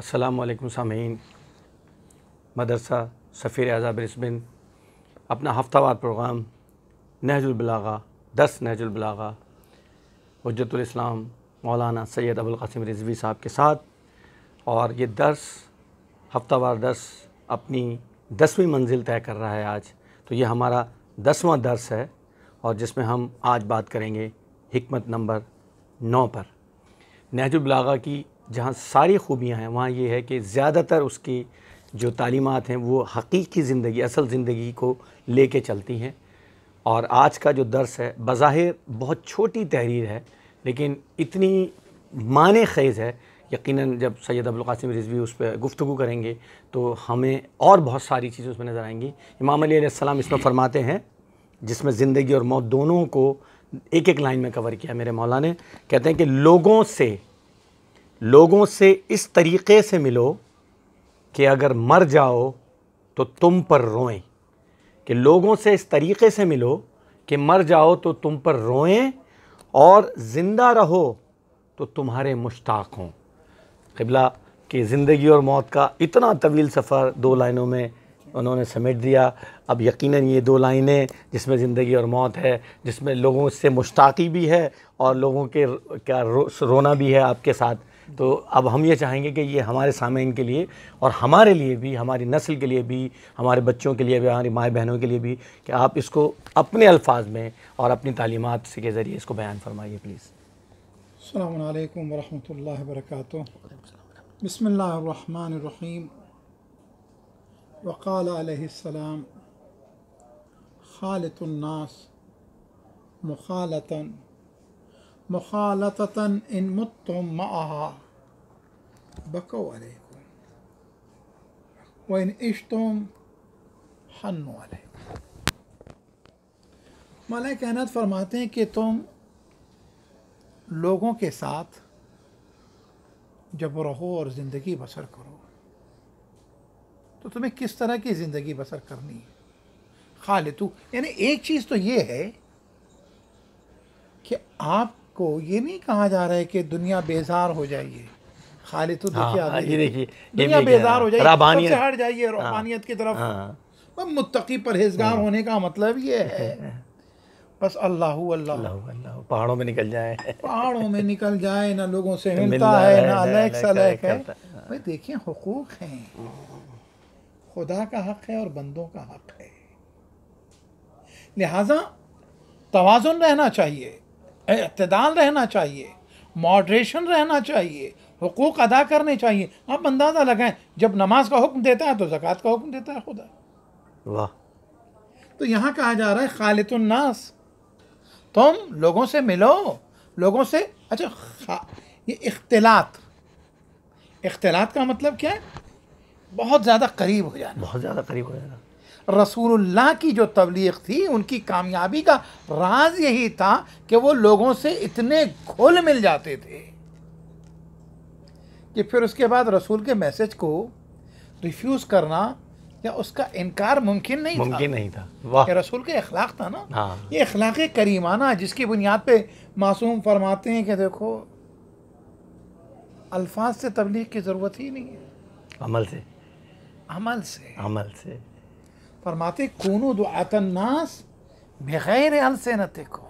السلام علیکم سامعین مدرسہ سفیر اعزاب برسبن اپنا ہفتہ وار پروگرام نہج البلاغہ دس نہج البلاغہ حجت الاسلام مولانا سید ابوالقاسم رضوی صاحب کے ساتھ اور یہ درس ہفتہ وار درس اپنی دسویں منزل طے کر رہا ہے آج تو یہ ہمارا دسواں درس ہے اور جس میں ہم آج بات کریں گے حکمت نمبر نو پر نہج البلاغہ کی جہاں ساری خوبیاں ہیں وہاں یہ ہے کہ زیادہ تر اس کی جو تعلیمات ہیں وہ حقیقی زندگی اصل زندگی کو لے کے چلتی ہیں اور آج کا جو درس ہے بظاہر بہت چھوٹی تحریر ہے لیکن اتنی معنی خیز ہے یقیناً جب سید ابوالقاسم رضوی اس پہ گفتگو کریں گے تو ہمیں اور بہت ساری چیزیں اس میں نظر آئیں گی امام علیہ علیہ السلام اس میں فرماتے ہیں جس میں زندگی اور موت دونوں کو ایک ایک لائن میں کور کیا میرے میرے نے کہتے ہیں کہ لوگوں سے لوگوں سے اس طریقے سے ملو کہ اگر مر جاؤ تو تم پر روئیں کہ لوگوں سے اس طریقے سے ملو کہ مر جاؤ تو تم پر روئیں اور زندہ رہو تو تمہارے مشتاق ہوں قبلہ کہ زندگی اور موت کا اتنا طویل سفر دو لائنوں میں انہوں نے سمیٹ دیا اب یقیناً یہ دو لائنیں جس میں زندگی اور موت ہے جس میں لوگوں سے مشتاقی بھی ہے اور لوگوں کے کیا رونا بھی ہے آپ کے ساتھ تو اب ہم یہ چاہیں گے کہ یہ ہمارے سامعین کے لیے اور ہمارے لیے بھی ہماری نسل کے لیے بھی ہمارے بچوں کے لیے بھی ہماری مائیں بہنوں کے لیے بھی کہ آپ اس کو اپنے الفاظ میں اور اپنی تعلیمات سے کے ذریعے اس کو بیان فرمائیے پلیز السلام علیکم ورحمۃ اللہ وبرکاتہ بسم اللہ الرحمن الرحیم وقال علیہ السلام خالط الناس مخالطاً معها بکو ان ملائک کہنا فرماتے ہیں کہ تم لوگوں کے ساتھ جب رہو اور زندگی بسر کرو تو تمہیں کس طرح کی زندگی بسر کرنی ہے خالتو یعنی ایک چیز تو یہ ہے کہ آپ کو یہ نہیں کہا جا رہا ہے کہ دنیا بیزار ہو جائیے خالد تو ہاں، ہاں، دنیا بیزار ہو جائیے ہٹ جائیے ہاں۔ روحانیت کی طرف متقی پرہیزگار ہونے کا مطلب یہ ہے بس اللہ اللہ پہاڑوں میں نکل پہاڑوں میں نکل جائے نہ لوگوں سے ملتا ہے ہے نہ سلیک دیکھیں حقوق ہیں خدا کا حق ہے اور بندوں کا حق ہے لہذا توازن رہنا چاہیے اعتدال رہنا چاہیے ماڈریشن رہنا چاہیے حقوق ادا کرنے چاہیے آپ اندازہ لگائیں جب نماز کا حکم دیتا ہے تو زکوٰۃ کا حکم دیتا ہے خدا واہ تو یہاں کہا جا رہا ہے خالد الناس تم لوگوں سے ملو لوگوں سے اچھا یہ اختلاط اختلاط کا مطلب کیا ہے بہت زیادہ قریب ہو جانا بہت زیادہ قریب ہو جانا رسول اللہ کی جو تبلیغ تھی ان کی کامیابی کا راز یہی تھا کہ وہ لوگوں سے اتنے گھل مل جاتے تھے کہ پھر اس کے بعد رسول کے میسج کو ریفیوز کرنا یا اس کا انکار ممکن نہیں تھا نہیں تھا یہ رسول کا اخلاق تھا نا ہاں۔ یہ اخلاق کریمانہ جس کی بنیاد پہ معصوم فرماتے ہیں کہ دیکھو الفاظ سے تبلیغ کی ضرورت ہی نہیں ہے عمل عمل عمل سے سے سے فرماتے کونو دعات الناس بغیر السنت کو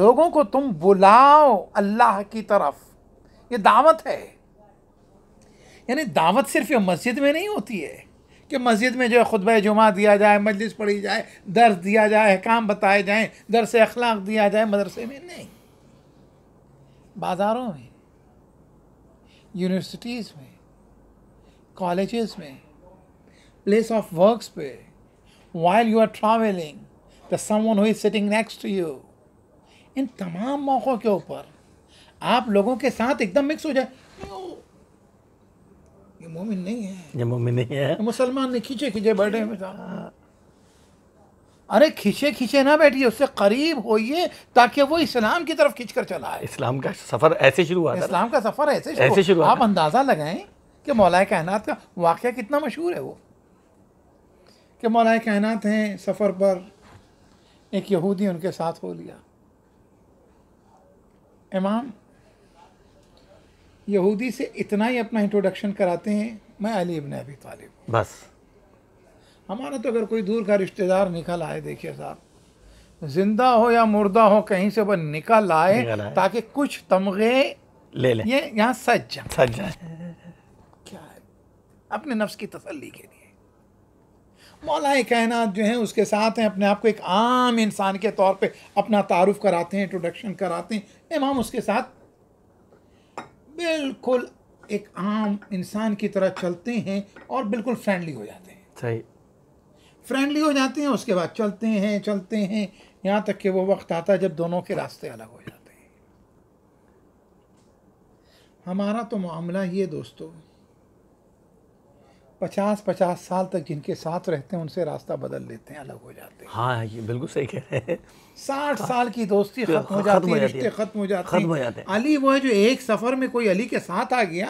لوگوں کو تم بلاؤ اللہ کی طرف یہ دعوت ہے یعنی دعوت صرف یہ مسجد میں نہیں ہوتی ہے کہ مسجد میں جو ہے خطبہ جمعہ دیا جائے مجلس پڑھی جائے درس دیا جائے احکام بتائے جائیں درس اخلاق دیا جائے مدرسے میں نہیں بازاروں میں یونیورسٹیز میں کالجز میں پلیس آف ورکس پہ while you are travelling the someone sitting next to you ان تمام موقعوں کے اوپر آپ لوگوں کے ساتھ ایک دم مکس ہو جائے یہ مومن نہیں ہے یہ مومن نہیں ہے مسلمان نے کھینچے کھینچے بیٹھے ارے کھینچے کھینچے نہ بیٹھیے اس سے قریب ہوئیے تاکہ وہ اسلام کی طرف کھینچ کر چلا ہے اسلام کا سفر ایسے شروع ہوا اسلام کا سفر ایسے شروع آپ اندازہ لگائیں کہ مولانا کائنات کا واقعہ کتنا مشہور ہے وہ کہ مولائے کائنات ہیں سفر پر ایک یہودی ان کے ساتھ ہو لیا امام یہودی سے اتنا ہی اپنا انٹروڈکشن کراتے ہیں میں علی ابن ابی طالب ہوں بس ہمارا تو اگر کوئی دور کا رشتہ دار نکل آئے دیکھیے صاحب زندہ ہو یا مردہ ہو کہیں سے وہ نکل آئے تاکہ کچھ تمغے لے لیں یہاں سچ جائیں سج جائیں کیا ہے اپنے نفس کی تسلی کے لیے مولا کائنات جو ہیں اس کے ساتھ ہیں اپنے آپ کو ایک عام انسان کے طور پہ اپنا تعارف کراتے ہیں انٹروڈکشن کراتے ہیں امام اس کے ساتھ بالکل ایک عام انسان کی طرح چلتے ہیں اور بالکل فرینڈلی ہو جاتے ہیں صحیح فرینڈلی ہو جاتے ہیں اس کے بعد چلتے ہیں چلتے ہیں یہاں تک کہ وہ وقت آتا ہے جب دونوں کے راستے الگ ہو جاتے ہیں ہمارا تو معاملہ ہی ہے دوستوں پچاس پچاس سال تک جن کے ساتھ رہتے ہیں ان سے راستہ بدل لیتے ہیں الگ ہو جاتے ہیں ہاں یہ بالکل صحیح کہہ رہے ہیں ساٹھ سال کی دوستی ختم ہو جاتی ہے ختم ہو جاتے ہیں علی وہ ہے جو ایک سفر میں کوئی علی کے ساتھ آ گیا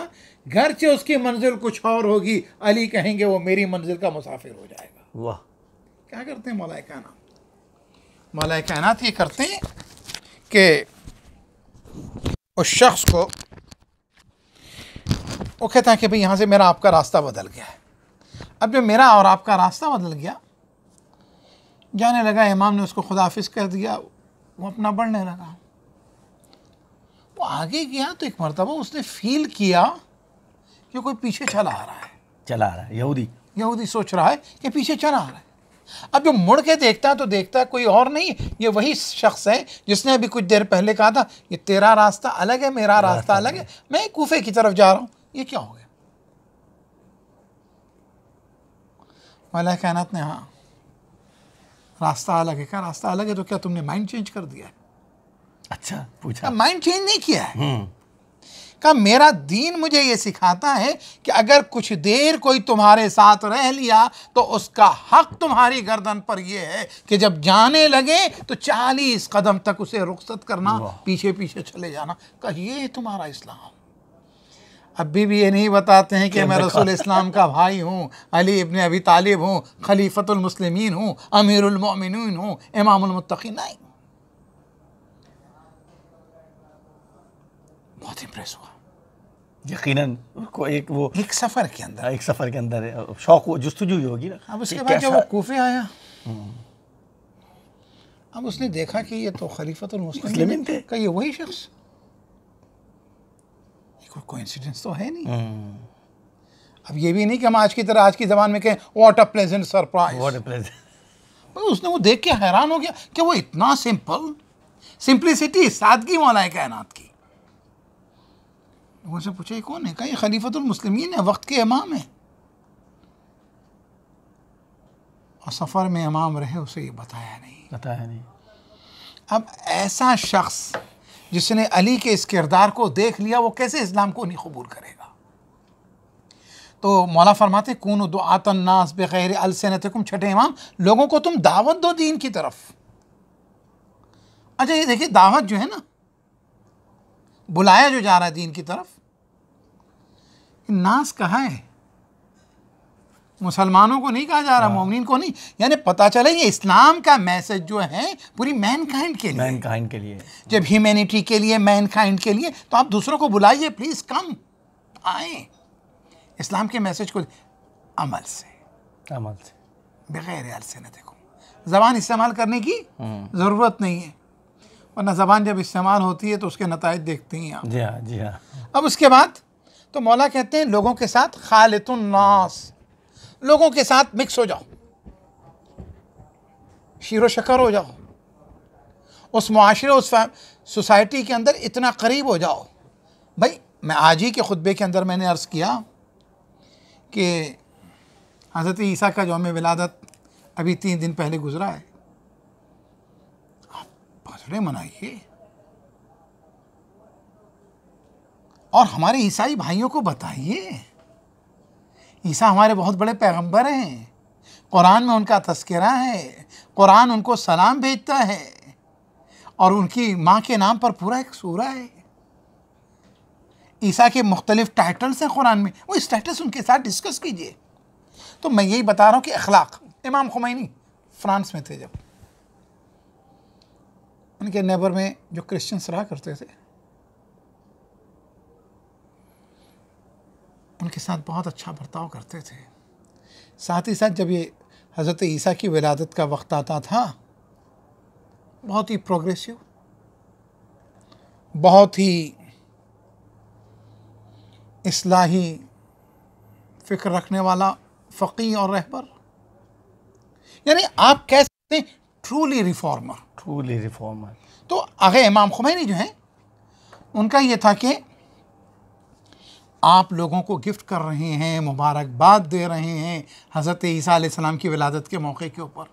گرچہ اس کی منزل کچھ اور ہوگی علی کہیں گے وہ میری منزل کا مسافر ہو جائے گا واہ کیا کرتے ہیں مولانا کا مولائے کائنات یہ کرتے ہیں کہ اس شخص کو وہ کہتا ہے کہ بھئی یہاں سے میرا آپ کا راستہ بدل گیا ہے اب جو میرا اور آپ کا راستہ بدل گیا جانے لگا امام نے اس کو خدا حافظ کر دیا وہ اپنا بڑھنے لگا وہ آگے گیا تو ایک مرتبہ اس نے فیل کیا کہ کوئی پیچھے چلا آ رہا ہے چلا آ رہا ہے یہودی یہودی سوچ رہا ہے کہ پیچھے چلا آ رہا ہے اب جو مڑ کے دیکھتا ہے تو دیکھتا ہے کوئی اور نہیں یہ وہی شخص ہے جس نے ابھی کچھ دیر پہلے کہا تھا یہ تیرا راستہ الگ ہے میرا راستہ الگ ہے میں کوفے کی طرف جا رہا ہوں یہ کیا ہو گیا والا نے ہاں راستہ الگ ہے کیا راستہ الگ ہے تو کیا تم نے مائنڈ چینج کر دیا ہے اچھا پوچھا مائنڈ چینج نہیں کیا ہے کہا میرا دین مجھے یہ سکھاتا ہے کہ اگر کچھ دیر کوئی تمہارے ساتھ رہ لیا تو اس کا حق تمہاری گردن پر یہ ہے کہ جب جانے لگے تو چالیس قدم تک اسے رخصت کرنا پیچھے پیچھے چلے جانا کہ یہ تمہارا اسلام ابھی بھی یہ نہیں بتاتے ہیں کہ میں رسول اسلام کا بھائی ہوں علی ابن ابی طالب ہوں خلیفۃ المسلمین ہوں امیر المؤمنین ہوں امام نہیں بہت امپریس ہوا یقیناً ایک سفر کے اندر ایک سفر کے اندر شوق جستجو ہوگی نا اب اس کے بعد جب وہ کوفے آیا اب اس نے دیکھا کہ یہ تو خلیفۃ شخص کوئی کوئنسیڈنس تو ہے نہیں اب یہ بھی نہیں کہ ہم آج کی طرح آج کی زبان میں کہیں what a pleasant surprise what a pleasant اس نے وہ دیکھ کے حیران ہو گیا کہ وہ اتنا سمپل سمپلسٹی سادگی مولا کائنات کی لوگوں سے پوچھا یہ کون ہے کہا یہ خلیفۃ المسلمین ہے وقت کے امام ہیں اور سفر میں امام رہے اسے یہ بتایا نہیں بتایا نہیں اب ایسا شخص جس نے علی کے اس کردار کو دیکھ لیا وہ کیسے اسلام کو نہیں قبول کرے گا تو مولا فرماتے کون دو آتن ناس بغیر السنتکم چھٹے امام لوگوں کو تم دعوت دو دین کی طرف اچھا یہ دیکھیں دعوت جو ہے نا بلایا جو جا رہا ہے دین کی طرف ناس کہاں ہے مسلمانوں کو نہیں کہا جا رہا ہاں۔ مومنین کو نہیں یعنی پتہ چلے یہ اسلام کا میسج جو ہے پوری مین کائنڈ کے لیے مین کائنڈ کے لیے جب ہیومینٹی کے لیے مین کائنڈ کے لیے تو آپ دوسروں کو بلائیے پلیز کم آئیں اسلام کے میسج کو عمل سے عمل سے بغیر سے نہ دیکھو زبان استعمال کرنے کی ہاں۔ ضرورت نہیں ہے ورنہ زبان جب استعمال ہوتی ہے تو اس کے نتائج دیکھتے ہیں جی ہاں جی ہاں اب اس کے بعد تو مولا کہتے ہیں لوگوں کے ساتھ خالط الناس لوگوں کے ساتھ مکس ہو جاؤ شیر و شکر ہو جاؤ اس معاشرے اس سوسائٹی کے اندر اتنا قریب ہو جاؤ بھائی میں آج ہی کے خطبے کے اندر میں نے عرض کیا کہ حضرت عیسیٰ کا جوام ولادت ابھی تین دن پہلے گزرا ہے آپ برتھ منائیے اور ہمارے عیسائی بھائیوں کو بتائیے عیسیٰ ہمارے بہت بڑے پیغمبر ہیں قرآن میں ان کا تذکرہ ہے قرآن ان کو سلام بھیجتا ہے اور ان کی ماں کے نام پر پورا ایک سورہ ہے عیسیٰ کے مختلف ٹائٹلز ہیں قرآن میں وہ اسٹیٹس ان کے ساتھ ڈسکس کیجئے تو میں یہی بتا رہا ہوں کہ اخلاق امام خمینی فرانس میں تھے جب ان کے نیبر میں جو کرسچنس رہا کرتے تھے ان کے ساتھ بہت اچھا برتاؤ کرتے تھے ساتھ ہی ساتھ جب یہ حضرت عیسیٰ کی ولادت کا وقت آتا تھا بہت ہی پروگریسیو بہت ہی اصلاحی فکر رکھنے والا فقی اور رہبر یعنی آپ کہہ سکتے ہیں ٹرولی ریفارمر ٹرولی ریفارمر تو آگے امام خمینی جو ہیں ان کا یہ تھا کہ آپ لوگوں کو گفٹ کر رہے ہیں مبارکباد دے رہے ہیں حضرت عیسیٰ علیہ السلام کی ولادت کے موقع کے اوپر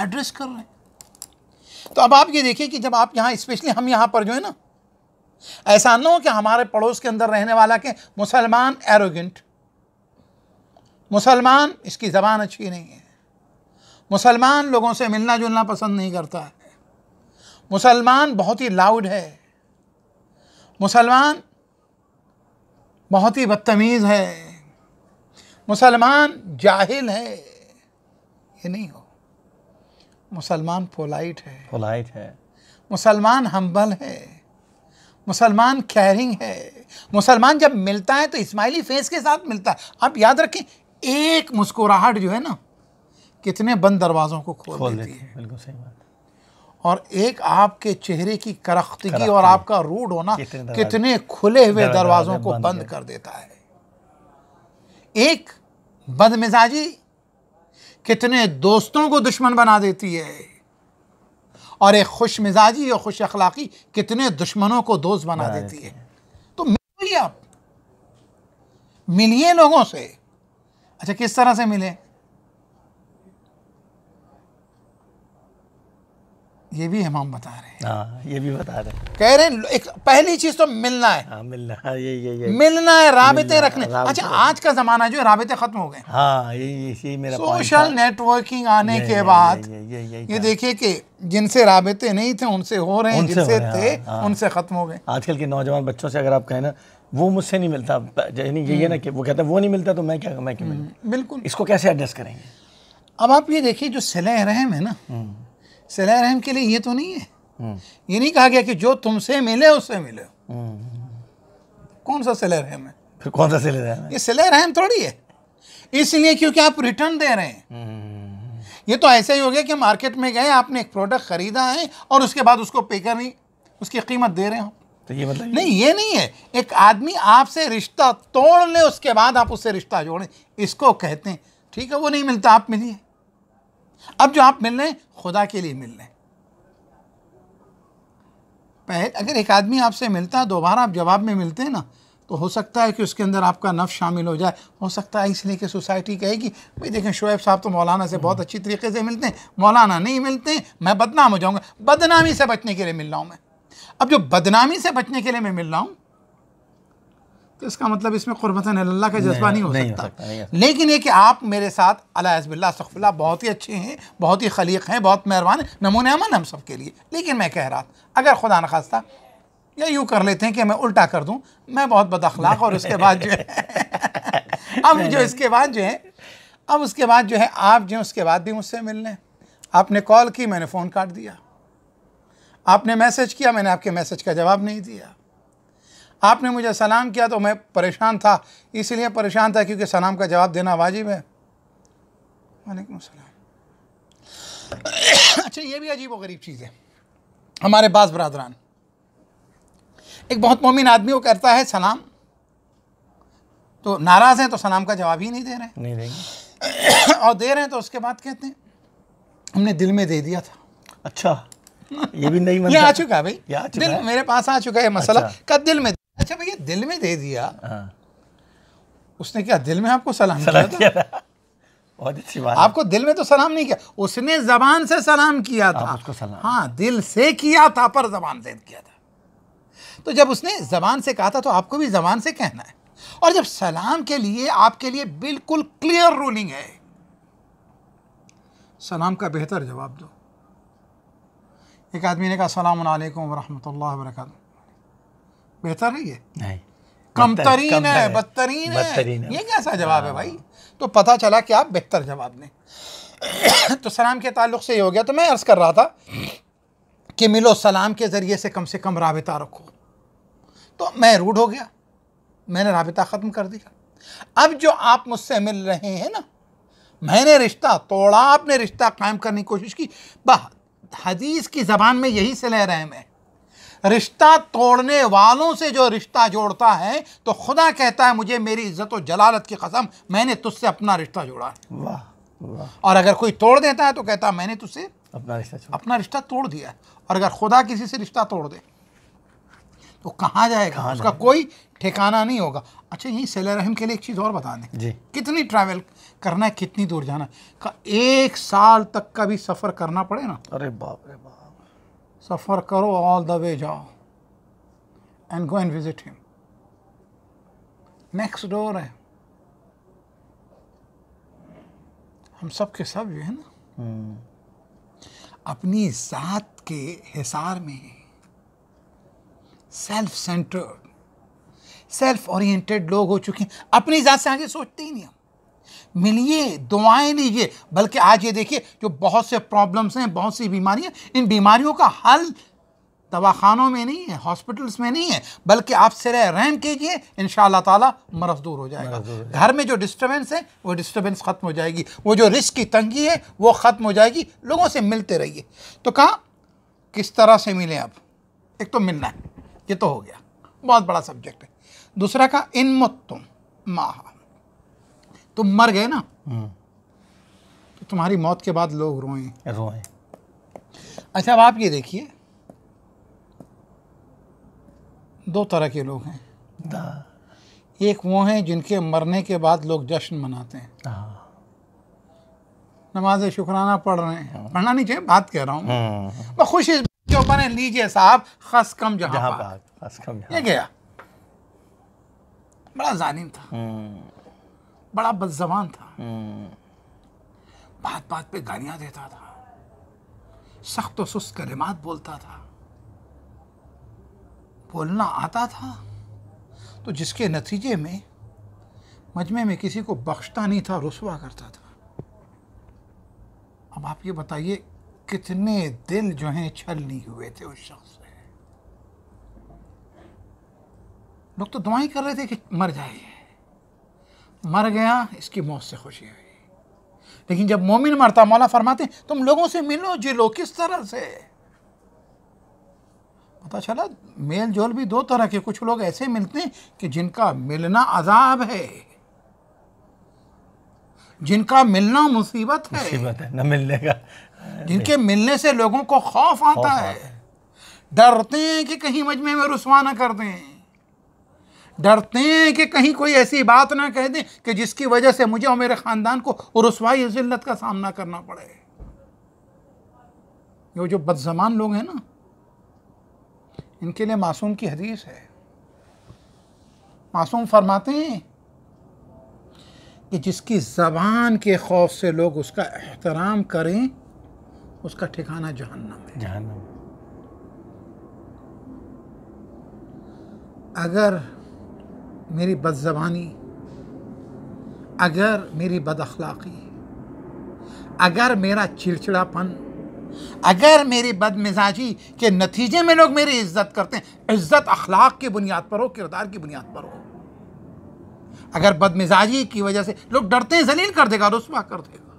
ایڈریس کر رہے ہیں تو اب آپ یہ دیکھیں کہ جب آپ یہاں اسپیشلی ہم یہاں پر جو ہیں نا ایسا نہ ہو کہ ہمارے پڑوس کے اندر رہنے والا کہ مسلمان ایروگنٹ مسلمان اس کی زبان اچھی نہیں ہے مسلمان لوگوں سے ملنا جلنا پسند نہیں کرتا ہے مسلمان بہت ہی لاؤڈ ہے مسلمان بہت ہی بدتمیز ہے مسلمان جاہل ہے یہ نہیں ہو مسلمان پولائٹ ہے پولائٹ ہے مسلمان ہمبل ہے مسلمان کیرنگ ہے مسلمان جب ملتا ہے تو اسماعیلی فیس کے ساتھ ملتا ہے آپ یاد رکھیں ایک مسکراہٹ جو ہے نا کتنے بند دروازوں کو کھول دیتی ہے بالکل صحیح بات اور ایک آپ کے چہرے کی کرختگی اور آپ کا روڈ ہونا کتنے کھلے ہوئے دروازوں کو بند کر دیتا ہے ایک بد مزاجی کتنے دوستوں کو دشمن بنا دیتی ہے اور ایک خوش مزاجی اور خوش اخلاقی کتنے دشمنوں کو دوست بنا دیتی ہے تو ملیے آپ ملیے لوگوں سے اچھا کس طرح سے ملیں یہ بھی امام بتا رہے ہیں ہاں، یہ بھی بتا رہے ہیں کہہ رہے ہیں پہلی چیز تو ملنا ہے ہاں، ملنا ہے ملنا ہے رابطے رکھنے اچھا آج کا زمانہ جو رابطے ختم ہو گئے ہاں یہی میرا پوائنٹ سوشل نیٹورکنگ آنے کے بعد یہ دیکھے کہ جن سے رابطے نہیں تھے ان سے ہو رہے ہیں جن سے تھے ہاں، ان سے ختم ہو گئے آج کل کے نوجوان بچوں سے اگر آپ کہیں نا وہ مجھ سے نہیں ملتا یعنی یہ نا کہ وہ کہتا ہے وہ نہیں ملتا تو میں کیا میں کیا بالکل اس کو کیسے ایڈریس کریں گے اب آپ یہ دیکھیں جو سلح رحم ہے نا سلے رحم کے لیے یہ تو نہیں ہے یہ نہیں کہا گیا کہ جو تم سے ملے اس سے ملے کون سا رحم ہے پھر کون سا رحم یہ سلح رحم تھوڑی ہے اس لیے کیونکہ آپ ریٹرن دے رہے ہیں یہ تو ایسا ہی ہو گیا کہ مارکیٹ میں گئے آپ نے ایک پروڈکٹ خریدا ہے اور اس کے بعد اس کو پے نہیں اس کی قیمت دے رہے ہوں تو یہ مطلب نہیں یہ نہیں ہے ایک آدمی آپ سے رشتہ توڑ لے اس کے بعد آپ اس سے رشتہ جوڑیں اس کو کہتے ہیں ٹھیک ہے وہ نہیں ملتا آپ ملیے اب جو آپ مل رہے ہیں خدا کے لیے مل رہے ہیں اگر ایک آدمی آپ سے ملتا ہے دوبارہ آپ جواب میں ملتے ہیں نا تو ہو سکتا ہے کہ اس کے اندر آپ کا نف شامل ہو جائے ہو سکتا ہے اس لیے کہ سوسائٹی کہے گی بھائی دیکھیں شعیب صاحب تو مولانا سے بہت اچھی طریقے سے ملتے ہیں مولانا نہیں ملتے ہیں میں بدنام ہو جاؤں گا بدنامی سے بچنے کے لیے مل رہا ہوں میں اب جو بدنامی سے بچنے کے لیے میں مل رہا ہوں تو اس کا مطلب اس میں قربت اللہ کا جذبہ نہیں ہو سکتا لیکن یہ کہ آپ میرے ساتھ اللہ علازب اللہ سخ اللہ بہت ہی اچھے ہیں بہت ہی خلیق ہیں بہت مہربان ہیں نمون امن ہم سب کے لیے لیکن میں کہہ رہا اگر خدا نخواستہ یا یوں کر لیتے ہیں کہ میں الٹا کر دوں میں بہت بد اخلاق اور اس کے بعد جو ہے اب جو اس کے بعد جو ہے اب اس کے بعد جو ہے آپ جو اس کے بعد بھی مجھ سے مل لیں آپ نے کال کی میں نے فون کاٹ دیا آپ نے میسج کیا میں نے آپ کے میسج کا جواب نہیں دیا آپ نے مجھے سلام کیا تو میں پریشان تھا اس لیے پریشان تھا کیونکہ سلام کا جواب دینا واجب ہے وعلیکم السلام اچھا یہ بھی عجیب و غریب چیز ہے ہمارے بعض برادران ایک بہت مومن آدمی وہ کرتا ہے سلام تو ناراض ہیں تو سلام کا جواب ہی نہیں دے رہے نہیں دیں اور دے رہے ہیں تو اس کے بعد کہتے ہیں ہم نے دل میں دے دیا تھا اچھا یہ بھی نہیں یہ آ چکا بھائی میرے پاس آ چکا ہے مسئلہ کا اچھا۔ دل میں اچھا بھیا دل میں دے دیا ہاں۔ اس نے کیا دل میں آپ کو سلام کیا آپ کو دل میں تو سلام نہیں کیا اس نے زبان سے سلام کیا تھا ہاں دل سے کیا تھا پر زبان کیا تھا تو جب اس نے زبان سے کہا تھا تو آپ کو بھی زبان سے کہنا ہے اور جب سلام کے لیے آپ کے لیے بالکل کلیئر رولنگ ہے سلام کا بہتر جواب دو ایک آدمی نے کہا السلام علیکم ورحمۃ اللہ وبرکاتہ بہتر نہیں ہے کم ترین ہے بدترین ہے یہ کیسا جواب ہے ہاں۔ بھائی تو پتہ چلا کہ آپ بہتر جواب نے تو سلام کے تعلق سے یہ ہو گیا تو میں عرض کر رہا تھا کہ ملو سلام کے ذریعے سے کم سے کم رابطہ رکھو تو میں روڈ ہو گیا میں نے رابطہ ختم کر دیا اب جو آپ مجھ سے مل رہے ہیں نا میں نے رشتہ توڑا آپ نے رشتہ قائم کرنے کی کوشش کی بہت حدیث کی زبان میں یہی سے لہ رہے میں رشتہ توڑنے والوں سے جو رشتہ جوڑتا ہے تو خدا کہتا ہے مجھے میری عزت و جلالت کی قسم میں نے تجھ سے اپنا رشتہ جوڑا ہے اور اگر کوئی توڑ دیتا ہے تو کہتا ہے میں نے اپنا رشتہ اپنا رشتہ توڑ دیا ہے اور اگر خدا کسی سے رشتہ توڑ دے تو کہاں جائے گا اس کا کوئی ٹھکانہ نہیں ہوگا اچھا یہ سیل رحم کے لیے ایک چیز اور بتا دیں جی کتنی ٹریول کرنا ہے کتنی دور جانا ہے ایک سال تک کا بھی سفر کرنا پڑے نا سفر کرو آل دا وے جاؤ اینڈ گو اینڈ وزٹ ہم نیکسٹ ڈور ہے ہم سب کے سب جو ہے نا اپنی ذات کے حصار میں سیلف سینٹر سیلف اورینٹیڈ لوگ ہو چکے ہیں اپنی ذات سے آگے سوچتے ہی نہیں ہم ملیے دعائیں لیجئے بلکہ آج یہ دیکھیے جو بہت سے پرابلمس ہیں بہت سی بیماریاں ان بیماریوں کا حل دواخانوں میں نہیں ہے ہاسپٹلس میں نہیں ہے بلکہ آپ سرے رحم کیجئے ان شاء اللہ تعالیٰ مرض دور ہو جائے گا گھر میں جو ڈسٹربینس ہے وہ ڈسٹربنس ختم ہو جائے گی وہ جو رسک کی تنگی ہے وہ ختم ہو جائے گی لوگوں سے ملتے رہیے تو کہاں کس طرح سے ملیں اب ایک تو ملنا ہے یہ تو ہو گیا بہت بڑا سبجیکٹ ہے دوسرا کا ان متم ماہ تم مر گئے نا تمہاری موت کے بعد لوگ روئیں روئیں اچھا اب آپ یہ دیکھیے دو طرح کے لوگ ہیں ایک وہ ہیں جن کے مرنے کے بعد لوگ جشن مناتے ہیں نماز شکرانہ پڑھ رہے ہیں ہاں۔ پڑھنا نہیں چاہیے بات کہہ رہا ہوں میں ہاں۔ خوش اس کے اوپر لیجیے صاحب خس کم جہاں, خس کم گیا بڑا ظالم تھا بڑا بدزبان تھا بات بات پہ گالیاں دیتا تھا سخت و سست کلمات بولتا تھا بولنا آتا تھا تو جس کے نتیجے میں مجمع میں کسی کو بخشتا نہیں تھا رسوا کرتا تھا اب آپ یہ بتائیے کتنے دل جو ہیں چھل نہیں ہوئے تھے اس شخص سے لوگ تو دعائیں کر رہے تھے کہ مر جائے مر گیا اس کی موت سے خوشی ہوئی لیکن جب مومن مرتا مولا فرماتے ہیں تم لوگوں سے ملو جلو جی کس طرح سے پتا چلا میل جول بھی دو طرح کے کچھ لوگ ایسے ملتے ہیں کہ جن کا ملنا عذاب ہے جن کا ملنا مصیبت ہے مصیبت ہے نہ ملنے کا جن کے ملنے سے لوگوں کو خوف آتا ہے ڈرتے ہیں کہ کہیں مجمع میں میں رسوا نہ کر دیں ڈرتے ہیں کہ کہیں کوئی ایسی بات نہ کہہ دیں کہ جس کی وجہ سے مجھے اور میرے خاندان کو رسوائی ذلت کا سامنا کرنا پڑے یہ جو بدزمان لوگ ہیں نا ان کے لیے معصوم کی حدیث ہے معصوم فرماتے ہیں کہ جس کی زبان کے خوف سے لوگ اس کا احترام کریں اس کا ٹھکانہ جہنم ہے جہنم اگر میری بد زبانی اگر میری بد اخلاقی اگر میرا پن اگر میری بد مزاجی کے نتیجے میں لوگ میری عزت کرتے ہیں عزت اخلاق کی بنیاد پر ہو کردار کی بنیاد پر ہو اگر بد مزاجی کی وجہ سے لوگ ڈرتے ہیں زلیل کر دے گا رسوا کر دے گا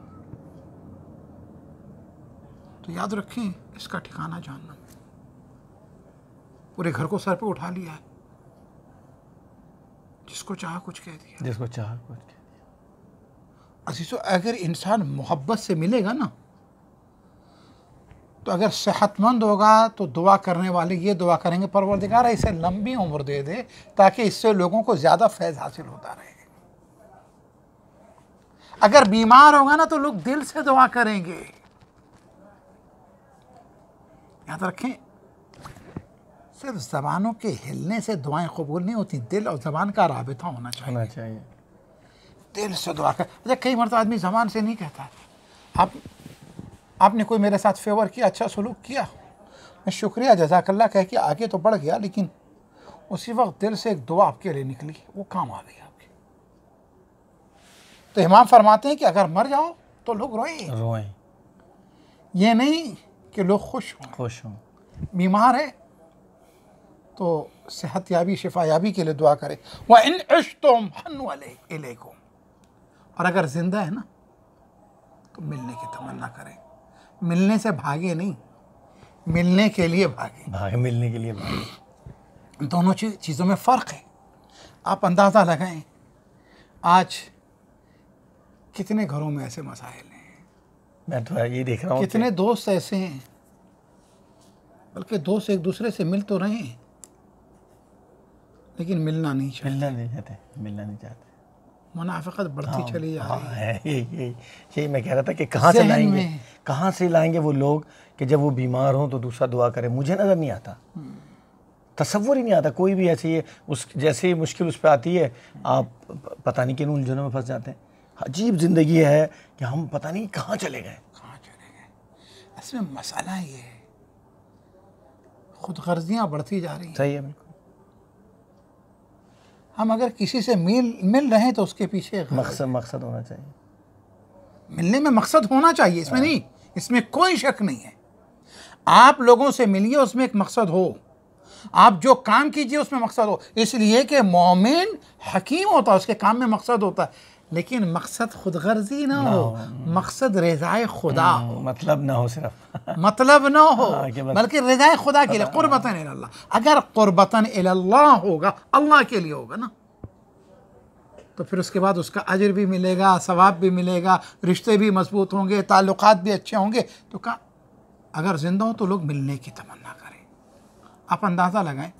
تو یاد رکھیں اس کا ٹھکانہ جاننا پورے گھر کو سر پہ اٹھا لیا ہے جس کو چاہا کچھ کہہ دیا جس کو چاہا کچھ کہہ دیا عزیزو اگر انسان محبت سے ملے گا نا تو اگر صحت مند ہوگا تو دعا کرنے والے یہ دعا کریں گے پروردگار اسے لمبی عمر دے دے تاکہ اس سے لوگوں کو زیادہ فیض حاصل ہوتا رہے اگر بیمار ہوگا نا تو لوگ دل سے دعا کریں گے یاد رکھیں صرف زبانوں کے ہلنے سے دعائیں قبول نہیں ہوتی دل اور زبان کا رابطہ ہونا ہونا چاہیے دل سے دعا کر کئی مرتبہ آدمی زبان سے نہیں کہتا آپ آپ نے کوئی میرے ساتھ فیور کیا اچھا سلوک کیا میں شکریہ جزاک اللہ کہہ کہ آگے تو بڑھ گیا لیکن اسی وقت دل سے ایک دعا آپ کے لیے نکلی وہ کام آ گئی آپ کے تو امام فرماتے ہیں کہ اگر مر جاؤ تو لوگ روئیں روئیں یہ نہیں کہ لوگ خوش ہوں خوش ہوں بیمار ہے تو صحت یابی شفا یابی کے لیے دعا کرے وہ انشتوں والے کو اور اگر زندہ ہے نا تو ملنے کی تمنا کریں ملنے سے بھاگے نہیں ملنے کے لیے بھاگے ملنے کے لیے دونوں چیزوں میں فرق ہے آپ اندازہ لگائیں آج کتنے گھروں میں ایسے مسائل ہیں میں تو یہ دیکھ رہا ہوں کتنے دوست ایسے ہیں بلکہ دوست ایک دوسرے سے مل تو رہے ہیں لیکن ملنا نہیں چاہتے ملنا نہیں چاہتے ملنا نہیں چاہتے منافقت بڑھتی ہاں، چلی جا رہی ہے ہاں، یہی میں کہہ رہا تھا کہ کہاں سے لائیں گے کہاں سے لائیں گے وہ لوگ کہ جب وہ بیمار ہوں تو دوسرا دعا کرے مجھے نظر نہیں آتا تصور ہی نہیں آتا کوئی بھی ایسی جیسے مشکل اس پہ آتی ہے آپ پتہ نہیں کن الجھنوں میں پھنس جاتے ہیں عجیب زندگی ہے کہ ہم پتہ نہیں کہاں چلے گئے کہاں چلے گئے اس میں مسئلہ یہ ہے خود غرضیاں بڑھتی جا رہی ہیں صحیح ہے بالکل ہم اگر کسی سے مل مل رہے ہیں تو اس کے پیچھے مقصد مقصد ہونا چاہیے ملنے میں مقصد ہونا چاہیے اس میں ہاں۔ نہیں اس میں کوئی شک نہیں ہے آپ لوگوں سے ملیے اس میں ایک مقصد ہو آپ جو کام کیجئے اس میں مقصد ہو اس لیے کہ مومن حکیم ہوتا ہے اس کے کام میں مقصد ہوتا ہے لیکن مقصد خود غرضی نہ ہو مقصد رضائے خدا ہو مطلب نہ ہو صرف مطلب نہ ہو ہاں، بلکہ رضائے خدا کے لیے قربتاً اللہ اگر قربتن اللہ ہوگا اللہ کے لیے ہوگا نا تو پھر اس کے بعد اس کا اجر بھی ملے گا ثواب بھی ملے گا رشتے بھی مضبوط ہوں گے تعلقات بھی اچھے ہوں گے تو کہا اگر زندہ ہوں تو لوگ ملنے کی تمنا کریں آپ اندازہ لگائیں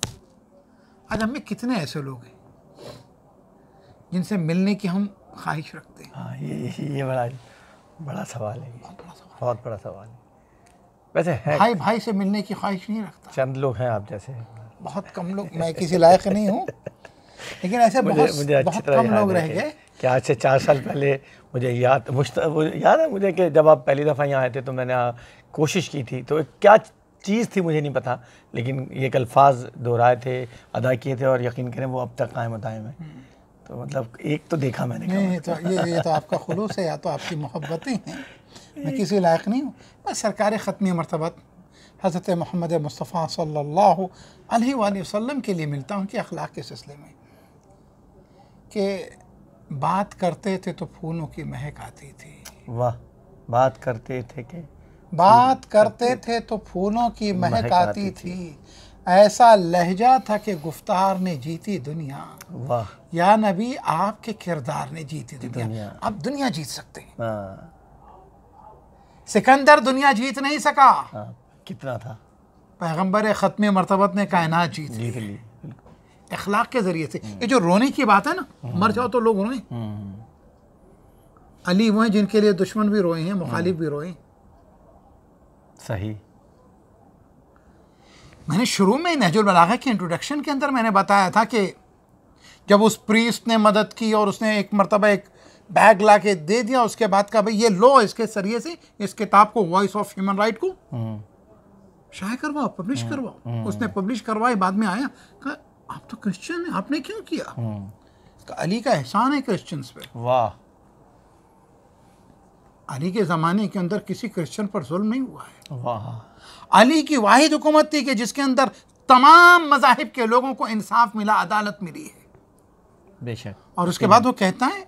آج میں کتنے ایسے لوگ ہیں جن سے ملنے کی ہم خواہش رکھتے ہیں ہاں یہ بڑا بڑا سوال ہے بہت بڑا سوال ہے ویسے بھائی بھائی سے ملنے کی خواہش نہیں رکھتا چند لوگ ہیں آپ جیسے بہت کم لوگ میں کسی لائق نہیں ہوں لیکن ایسے بہت کم لوگ رہ گئے کہ آج سے چار سال پہلے مجھے یاد یاد ہے مجھے کہ جب آپ پہلی دفعہ یہاں آئے تھے تو میں نے کوشش کی تھی تو کیا چیز تھی مجھے نہیں پتا لیکن یہ ایک الفاظ دہرائے تھے ادا کیے تھے اور یقین کریں وہ اب تک قائم و ہے تو مطلب ایک تو دیکھا میں نے تو یہ آپ کا خلوص ہے یا تو آپ کی محبتیں ہیں میں کسی لائق نہیں ہوں بس سرکار ختمی مرتبت حضرت محمد مصطفیٰ صلی اللہ علیہ وآلہ وسلم کے لیے ملتا ہوں کہ اخلاق کے سلسلے میں کہ بات کرتے تھے تو پھولوں کی مہک آتی تھی واہ بات کرتے تھے کہ بات کرتے تھے تو پھولوں کی مہک آتی تھی ایسا لہجہ تھا کہ گفتار نے جیتی دنیا یا نبی آپ کے کردار نے جیتی دنیا آپ دنیا جیت سکتے ہیں ہاں۔ سکندر دنیا جیت نہیں سکا ہاں۔ کتنا تھا پیغمبر ختم مرتبت نے کائنات جیت لی اخلاق کے ذریعے سے یہ جو رونے کی بات ہے نا مر جاؤ تو لوگ ہاں۔ علی وہ ہیں جن کے لیے دشمن بھی روئے ہیں مخالف بھی روئے صحیح میں نے شروع میں نہج البلاغہ کے انٹروڈکشن کے اندر میں نے بتایا تھا کہ جب اس پریسٹ نے مدد کی اور اس نے ایک مرتبہ ایک بیگ لا کے دے دیا اس کے بعد کہا بھائی یہ لو اس کے ذریعے سے اس کتاب کو وائس آف ہیومن رائٹ کو ہاں۔ شائع کرواؤ پبلش ہاں۔ کرواؤ ہاں۔ اس نے پبلش کروائی بعد میں آیا کہا آپ تو کرسچن ہیں آپ نے کیوں کیا کہا علی کا احسان ہے کرسچنس پہ واہ علی کے زمانے کے اندر کسی کرسچن پر ظلم نہیں ہوا ہے واہ علی کی واحد حکومت تھی کہ جس کے اندر تمام مذاہب کے لوگوں کو انصاف ملا عدالت ملی ہے اور اس کے بعد وہ کہتا ہے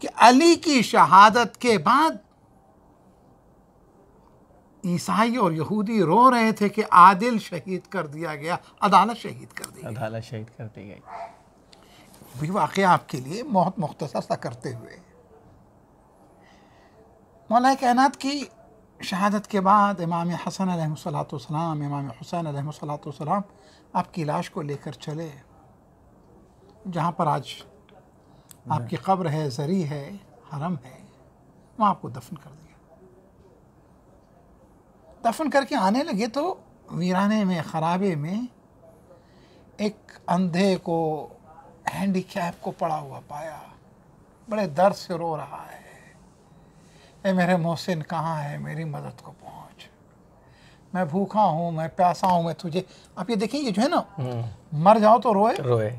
کہ علی کی شہادت کے بعد عیسائی اور یہودی رو رہے تھے کہ عادل شہید کر دیا گیا عدالت شہید کر دیا شہید کر دی گئی بھی واقعہ آپ کے لیے بہت مختصر سا کرتے ہوئے مولا کائنات کی شہادت کے بعد امام حسن علیہ صلاۃ والسلام امام حسین علیہ صلاۃ والسلام آپ کی لاش کو لے کر چلے جہاں پر آج آپ کی قبر ہے زری ہے حرم ہے وہاں آپ کو دفن کر دیا دفن کر کے آنے لگے تو ویرانے میں خرابے میں ایک اندھے کو ہینڈی کیپ کو پڑا ہوا پایا بڑے درد سے رو رہا ہے اے میرے محسن کہاں ہے میری مدد کو پہنچ میں بھوکا ہوں میں پیاسا ہوں میں تجھے آپ یہ دیکھیں یہ جو ہے نا مر جاؤ تو روئے روئے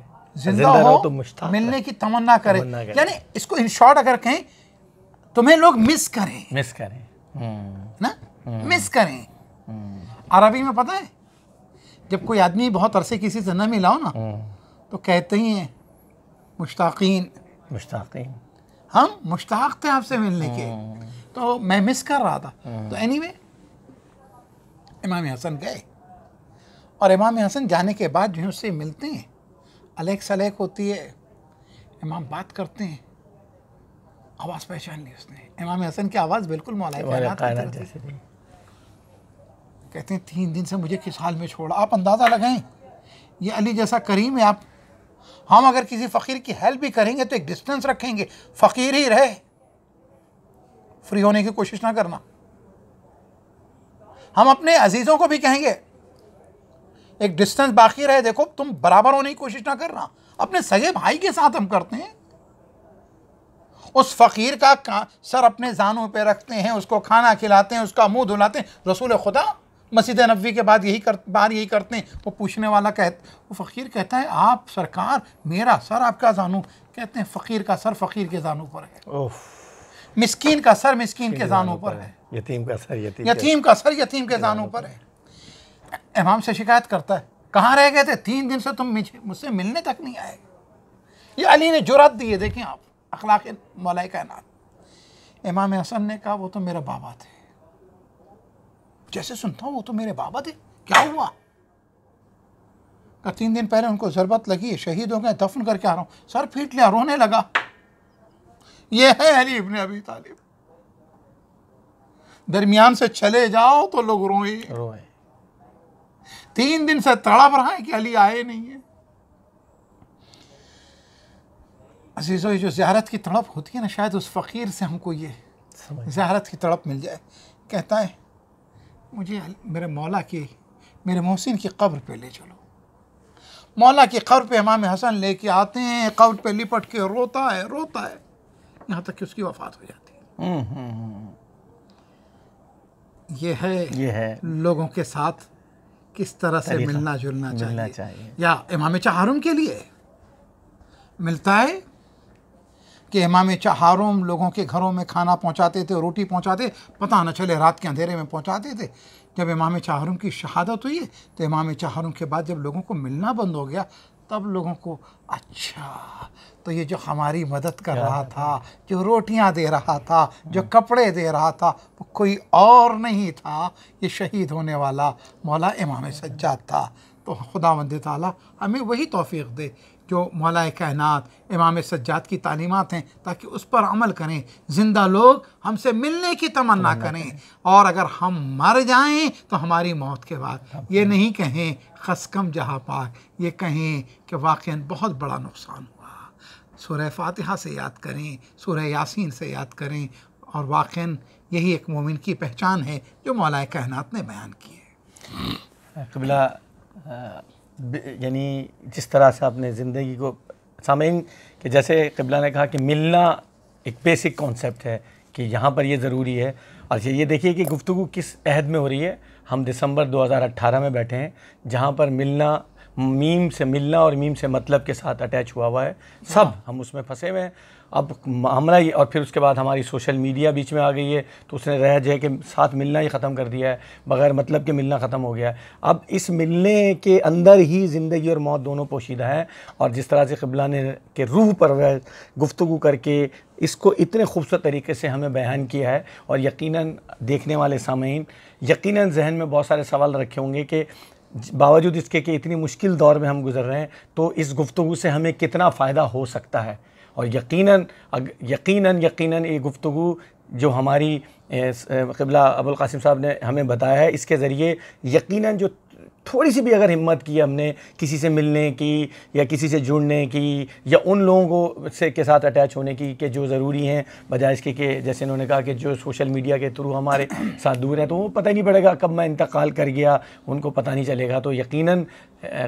زندہ ہو تو ملنے کی تمنا کرے یعنی اس کو ان شارٹ اگر کہیں تمہیں لوگ مس کریں مس کریں نا مس کریں عربی میں پتہ ہے جب کوئی آدمی بہت عرصے کسی سے نہ ملاؤ نا تو کہتے ہی ہیں مشتاقین مشتاقین ہم مشتاق تھے آپ سے ملنے کے ہاں۔ تو میں مس کر رہا تھا ہاں۔ تو اینی وے امام حسن گئے اور امام حسن جانے کے بعد جو ہے اس سے ملتے ہیں الیک سلیک ہوتی ہے امام بات کرتے ہیں آواز پہچان لی اس نے امام حسن کی آواز بالکل مولا کہتے ہیں تین دن سے مجھے کس حال میں چھوڑا آپ اندازہ لگائیں یہ علی جیسا کریم ہے آپ ہم اگر کسی فقیر کی ہیلپ بھی کریں گے تو ایک ڈسٹنس رکھیں گے فقیر ہی رہے فری ہونے کی کوشش نہ کرنا ہم اپنے عزیزوں کو بھی کہیں گے ایک ڈسٹنس باقی رہے دیکھو تم برابر ہونے کی کوشش نہ کرنا اپنے سگے بھائی کے ساتھ ہم کرتے ہیں اس فقیر کا سر اپنے زانوں پہ رکھتے ہیں اس کو کھانا کھلاتے ہیں اس کا منہ دھلاتے ہیں رسول خدا مسجد نبوی کے بعد یہی کر بار یہی کرتے ہیں وہ پوچھنے والا کہت وہ فقیر کہتا ہے آپ سرکار میرا سر آپ کا زانو کہتے ہیں فقیر کا سر فقیر کے زانو پر ہے مسکین کا سر مسکین کے پر ہے یتیم کا سر یتیم کے زانوں پر ہے امام سے شکایت کرتا ہے کہاں رہ گئے تھے تین دن سے تم مجھ سے ملنے تک نہیں آئے یہ علی نے جرات دیے دیکھیں آپ اخلاق مولے کائنات امام حسن نے کہا وہ تو میرے بابا تھے جیسے سنتا ہوں وہ تو میرے بابا تھے کیا ہوا کہ تین دن پہلے ان کو ضربت لگی شہید ہو گئے دفن کر کے آ رہا ہوں سر پھیٹ لیا رونے لگا یہ ہے علی ابن طالب درمیان سے چلے جاؤ تو لوگ روئے تین دن سے تڑپ رہا ہے کہ علی آئے نہیں ہے عزیزو یہ جو زیارت کی تڑپ ہوتی ہے نا شاید اس فقیر سے ہم کو یہ زیارت کی تڑپ مل جائے کہتا ہے مجھے میرے مولا کی میرے محسن کی قبر پہ لے چلو مولا کی قبر پہ امام حسن لے کے آتے ہیں قبر پہ لپٹ کے روتا ہے روتا ہے یہاں تک کہ اس کی وفات ہو جاتی ہے یہ ہے لوگوں کے ساتھ کس طرح سے ملنا جلنا چاہیے یا امام چہارم کے لیے ملتا ہے کہ امام چہاروں لوگوں کے گھروں میں کھانا پہنچاتے تھے روٹی پہنچاتے پتہ نہ چلے رات کے اندھیرے میں پہنچاتے تھے جب امام چہاروں کی شہادت ہوئی ہے تو امام چہاروں کے بعد جب لوگوں کو ملنا بند ہو گیا تب لوگوں کو اچھا تو یہ جو ہماری مدد کر رہا تھا جو روٹیاں دے رہا تھا جو کپڑے دے رہا تھا وہ کوئی اور نہیں تھا یہ شہید ہونے والا مولا امام سجاد تھا تو خدا مند تعالیٰ ہمیں وہی توفیق دے جو مولا کائنات امام سجاد کی تعلیمات ہیں تاکہ اس پر عمل کریں زندہ لوگ ہم سے ملنے کی تمنا کریں اور اگر ہم مر جائیں تو ہماری موت کے بعد یہ نہیں کہیں خسکم جہاں پاک یہ کہیں کہ واقع بہت بڑا نقصان ہوا سورہ فاتحہ سے یاد کریں سورہ یاسین سے یاد کریں اور واقعین یہی ایک مومن کی پہچان ہے جو مولا کائنات نے بیان کی ہے قبلہ یعنی جس طرح سے آپ نے زندگی کو سامعین کہ جیسے قبلہ نے کہا کہ ملنا ایک بیسک کانسیپٹ ہے کہ یہاں پر یہ ضروری ہے اور یہ دیکھیے کہ گفتگو کس عہد میں ہو رہی ہے ہم دسمبر دو ہزار اٹھارہ میں بیٹھے ہیں جہاں پر ملنا میم سے ملنا اور میم سے مطلب کے ساتھ اٹیچ ہوا ہوا ہے سب ہاں۔ ہم اس میں پھنسے ہوئے ہیں اب معاملہ یہ اور پھر اس کے بعد ہماری سوشل میڈیا بیچ میں آ گئی ہے تو اس نے رہ جائے کہ ساتھ ملنا ہی ختم کر دیا ہے بغیر مطلب کے ملنا ختم ہو گیا ہے اب اس ملنے کے اندر ہی زندگی اور موت دونوں پوشیدہ ہیں اور جس طرح سے قبلہ نے کے روح پر گفتگو کر کے اس کو اتنے خوبصورت طریقے سے ہمیں بیان کیا ہے اور یقیناً دیکھنے والے سامعین یقیناً ذہن میں بہت سارے سوال رکھے ہوں گے کہ باوجود اس کے کہ اتنی مشکل دور میں ہم گزر رہے ہیں تو اس گفتگو سے ہمیں کتنا فائدہ ہو سکتا ہے اور یقیناً یقیناً یقیناً یہ گفتگو جو ہماری قبلہ ابوالقاسم صاحب نے ہمیں بتایا ہے اس کے ذریعے یقیناً جو تھوڑی سی بھی اگر ہمت کی ہم نے کسی سے ملنے کی یا کسی سے جڑنے کی یا ان لوگوں کو سے کے ساتھ اٹیچ ہونے کی کہ جو ضروری ہیں بجائے اس کے کہ جیسے انہوں نے کہا کہ جو سوشل میڈیا کے تھرو ہمارے ساتھ دور ہیں تو وہ پتہ نہیں پڑے گا کب میں انتقال کر گیا ان کو پتہ نہیں چلے گا تو یقیناً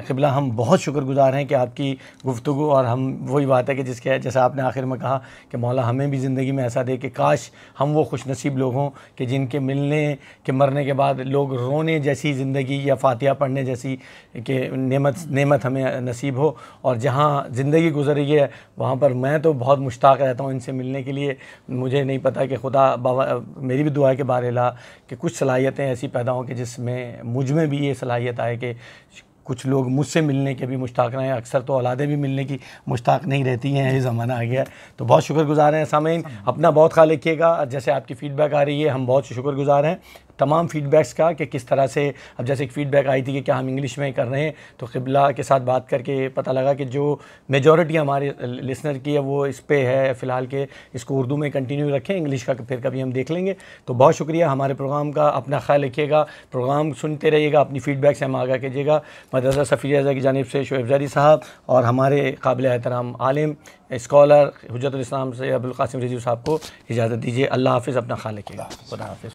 قبلہ ہم بہت شکر گزار ہیں کہ آپ کی گفتگو اور ہم وہی بات ہے کہ جس کے جیسے آپ نے آخر میں کہا کہ مولا ہمیں بھی زندگی میں ایسا دے کہ کاش ہم وہ خوش نصیب لوگ ہوں کہ جن کے ملنے کے مرنے کے بعد لوگ رونے جیسی زندگی یا فاتحہ پڑھنے جیسی کہ نعمت نعمت ہمیں نصیب ہو اور جہاں زندگی گزر رہی ہے وہاں پر میں تو بہت مشتاق رہتا ہوں ان سے ملنے کے لیے مجھے نہیں پتہ کہ خدا بابا میری بھی دعا کے بارے لا کہ کچھ صلاحیتیں ایسی پیدا ہوں کہ جس میں مجھ میں بھی یہ صلاحیت آئے کہ کچھ لوگ مجھ سے ملنے کے بھی مشتاق رہے ہیں اکثر تو اولادیں بھی ملنے کی مشتاق نہیں رہتی ہیں یہ زمانہ آ گیا ہے تو بہت شکر گزار ہیں سامعین اپنا بہت خیال رکھیے گا جیسے آپ کی فیڈ بیک آ رہی ہے ہم بہت شکر گزار ہیں تمام فیڈ بیکس کا کہ کس طرح سے اب جیسے ایک فیڈ بیک آئی تھی کہ کیا ہم انگلش میں کر رہے ہیں تو قبلہ کے ساتھ بات کر کے پتہ لگا کہ جو میجورٹی ہمارے لسنر کی ہے وہ اس پہ ہے فی الحال کہ اس کو اردو میں کنٹینیو رکھیں انگلش کا پھر کبھی ہم دیکھ لیں گے تو بہت شکریہ ہمارے پروگرام کا اپنا خیال رکھیے گا پروگرام سنتے رہیے گا اپنی فیڈ بیک سے ہم آگاہ کیجیے گا مدرزہ سفیر رضا کی جانب سے شعیب زاری صاحب اور ہمارے قابل احترام عالم اسکالر حجت الاسلام سے ابوالقاسم رضیو صاحب کو اجازت دیجیے اللہ حافظ اپنا خیال رکھیے گا خدا حافظ